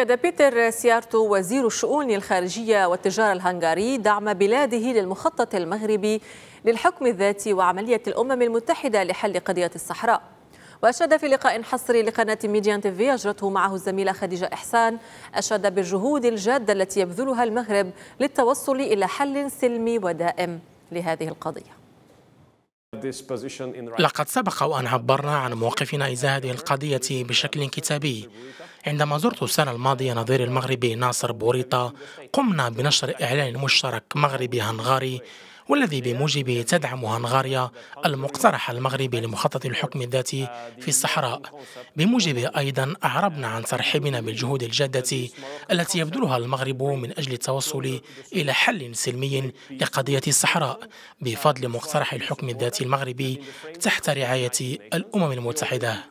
أكد بيتر سيارتو وزير الشؤون الخارجية والتجارة الهنغاري دعم بلاده للمخطط المغربي للحكم الذاتي وعملية الأمم المتحدة لحل قضية الصحراء وأشاد في لقاء حصري لقناة ميديان تيفي أجرته معه الزميلة خديجة إحسان أشاد بالجهود الجادة التي يبذلها المغرب للتوصل إلى حل سلمي ودائم لهذه القضية لقد سبق وأن عبرنا عن موقفنا إزاء هذه القضية بشكل كتابي عندما زرت السنة الماضية نظير المغربي ناصر بوريطة قمنا بنشر إعلان مشترك مغربي هنغاري والذي بموجبه تدعم هنغاريا المقترح المغربي لمخطط الحكم الذاتي في الصحراء بموجبه أيضا أعربنا عن ترحيبنا بالجهود الجادة التي يبذلها المغرب من أجل التوصل إلى حل سلمي لقضية الصحراء بفضل مقترح الحكم الذاتي المغربي تحت رعاية الأمم المتحدة